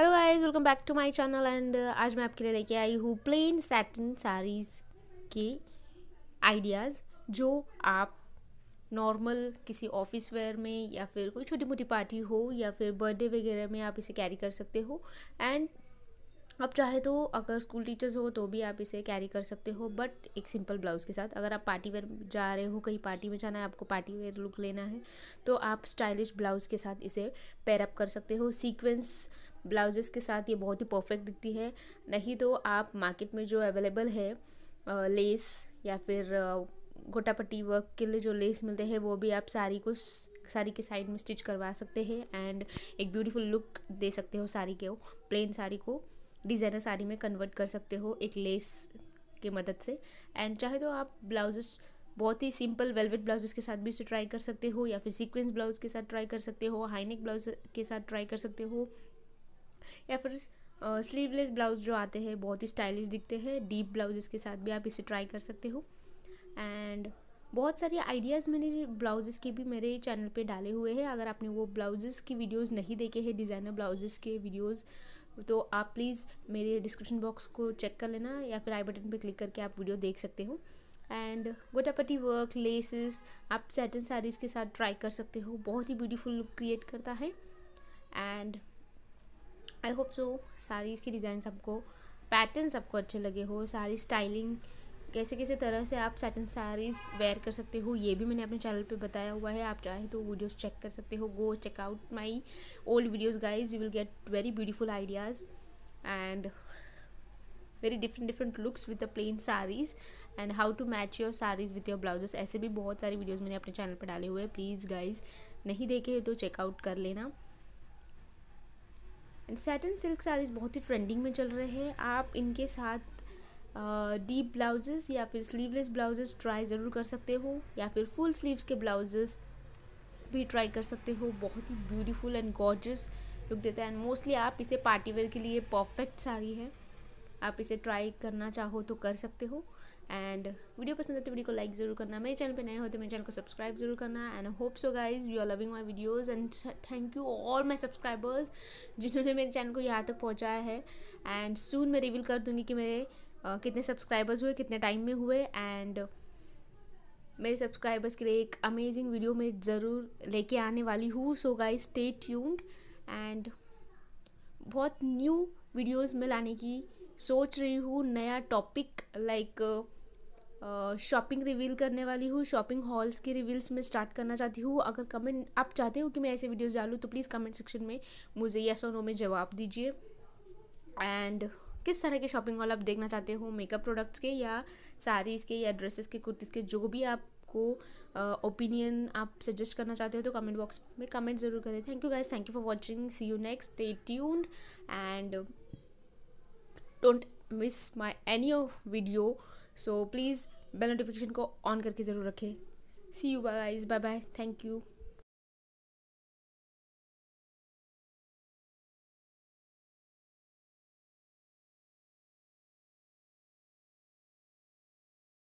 hello guys welcome back to my channel and uh, आज मैं आपके लिए लेके आई हूँ प्लेन सैटन साड़ीज़ के आइडियाज़ जो आप नॉर्मल किसी ऑफिस वेयर में या फिर कोई छोटी मोटी पार्टी हो या फिर बर्थडे वगैरह में आप इसे कैरी कर सकते हो एंड आप चाहे तो अगर स्कूल टीचर्स हो तो भी आप इसे कैरी कर सकते हो बट एक सिंपल ब्लाउज़ के साथ अगर आप पार्टी वेयर जा रहे हो कहीं पार्टी में जाना है आपको पार्टी वेयर लुक लेना है तो आप स्टाइलिश ब्लाउज़ के साथ इसे पैरअप कर सकते हो सीक्वेंस ब्लाउजेस के साथ ये बहुत ही परफेक्ट दिखती है नहीं तो आप मार्केट में जो अवेलेबल है लेस या फिर गोटापट्टी वर्क के लिए जो लेस मिलते हैं वो भी आप साड़ी को साड़ी के साइड में स्टिच करवा सकते हैं एंड एक ब्यूटीफुल लुक दे सकते हो साड़ी के प्लेन साड़ी को डिज़ाइनर साड़ी में कन्वर्ट कर सकते हो एक लेस की मदद से एंड चाहे तो आप ब्लाउजेस बहुत ही सिंपल वेलवेट ब्लाउजेस के साथ भी इसे ट्राई कर सकते हो या फिर सीक्वेंस ब्लाउज के साथ ट्राई कर सकते हो हाईनेक ब्लाउज के साथ ट्राई कर सकते हो या फिर स्लीवलेस ब्लाउज जो आते हैं बहुत ही स्टाइलिश दिखते हैं डीप ब्लाउजेस के साथ भी आप इसे ट्राई कर सकते हो एंड बहुत सारे आइडियाज़ मैंने ब्लाउजेस के भी मेरे चैनल पे डाले हुए हैं अगर आपने वो ब्लाउजेस की वीडियोस नहीं देखे हैं डिज़ाइनर ब्लाउजेस के वीडियोस तो आप प्लीज़ मेरे डिस्क्रिप्शन बॉक्स को चेक कर लेना या फिर आई बटन पे क्लिक करके आप वीडियो देख सकते हो एंड गोटापटी वर्क लेसेस आप सैटन साड़ीज़ के साथ ट्राई कर सकते हो बहुत ही ब्यूटीफुल लुक क्रिएट करता है एंड आई होप सो सारी इसकी डिज़ाइन सबको पैटर्न सबको अच्छे लगे हो सारी स्टाइलिंग कैसे कैसे तरह से आप सेटन सारीज वेयर कर सकते हो ये भी मैंने अपने चैनल पे बताया हुआ है आप चाहे तो वीडियोस चेक कर सकते हो go check out my old videos guys you will get very beautiful ideas and very different different looks with the plain saris and how to match your saris with your blouses ऐसे भी बहुत सारी videos मैंने अपने channel पर डाले हुए हैं प्लीज़ गाइज़ नहीं देखे तो चेकआउट कर लेना एंड सैटन सिल्क साड़ीज़ बहुत ही ट्रेंडिंग में चल रहे हैं आप इनके साथ डीप uh, ब्लाउजेस या फिर स्लीवलेस ब्लाउजेस ट्राई ज़रूर कर सकते हो या फिर फुल स्लीव्स के ब्लाउजेस भी ट्राई कर सकते हो बहुत ही ब्यूटीफुल एंड गॉर्जस लुक देता है एंड मोस्टली आप इसे पार्टीवेयर के लिए परफेक्ट साड़ी है आप इसे ट्राई करना चाहो तो कर सकते हो एंड वीडियो पसंद आए तो वीडियो को लाइक ज़रूर करना मेरे चैनल पे नए हो तो मेरे चैनल को सब्सक्राइब जरूर करना and hope so guys you are loving my videos and thank you all my subscribers जिन्होंने मेरे चैनल को यहाँ तक पहुँचाया है एंड सून मैं रिवील कर दूँगी कि मेरे uh, कितने सब्सक्राइबर्स हुए कितने टाइम में हुए एंड मेरे सब्सक्राइबर्स के लिए एक अमेजिंग वीडियो मैं ज़रूर लेके आने वाली हूँ so guys stay tuned and बहुत न्यू वीडियोस में लाने की सोच रही हूँ नया topic like like, shopping reveal करने वाली हूँ शॉपिंग हॉल्स की रिवील्स में स्टार्ट करना चाहती हूँ अगर कमेंट आप चाहते हो कि मैं ऐसे वीडियोस डालूँ तो प्लीज़ कमेंट सेक्शन में मुझे या और नो में जवाब दीजिए एंड किस तरह के शॉपिंग हॉल आप देखना चाहते हो मेकअप प्रोडक्ट्स के या साड़ीज़ के या ड्रेसेस के कुर्तीज़ के जो भी आपको ओपिनियन आप सजेस्ट करना चाहते हो तो कमेंट बॉक्स में कमेंट ज़रूर करें thank you guys thank you for watching see you next stay tuned and don't miss my any of video so please bell notification को ऑन करके ज़रूर रखें see you bye bye bye thank you